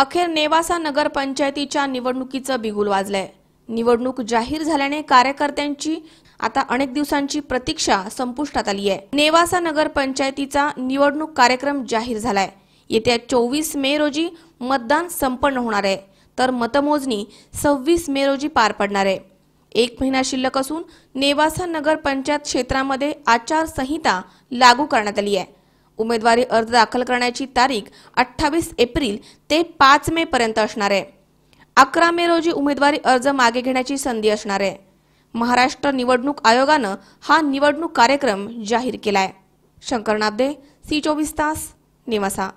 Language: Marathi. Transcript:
अखेर नेवासा नगर पंचायतीच्या निवडणुकीचं बिगुल वाजलंय निवडणूक जाहीर झाल्याने कार्यकर्त्यांची आता अनेक दिवसांची प्रतीक्षा संपुष्टात आली आहे नेवासा नगर पंचायतीचा निवडणूक कार्यक्रम जाहीर झालाय येत्या चोवीस मे रोजी मतदान संपन्न होणार आहे तर मतमोजणी सव्वीस मे रोजी पार पडणार आहे एक महिना शिल्लक असून नेवासा नगर पंचायत क्षेत्रामध्ये आचारसंहिता लागू करण्यात आली आहे उमेदवारी अर्ज दाखल करण्याची तारीख अठ्ठावीस एप्रिल ते पाच मे पर्यंत असणार आहे अकरा मे रोजी उमेदवारी अर्ज मागे घेण्याची संधी असणार आहे महाराष्ट्र निवडणूक आयोगानं हा निवडणूक कार्यक्रम जाहीर केलाय शंकर नाबदे सी चोवीस तास निवासा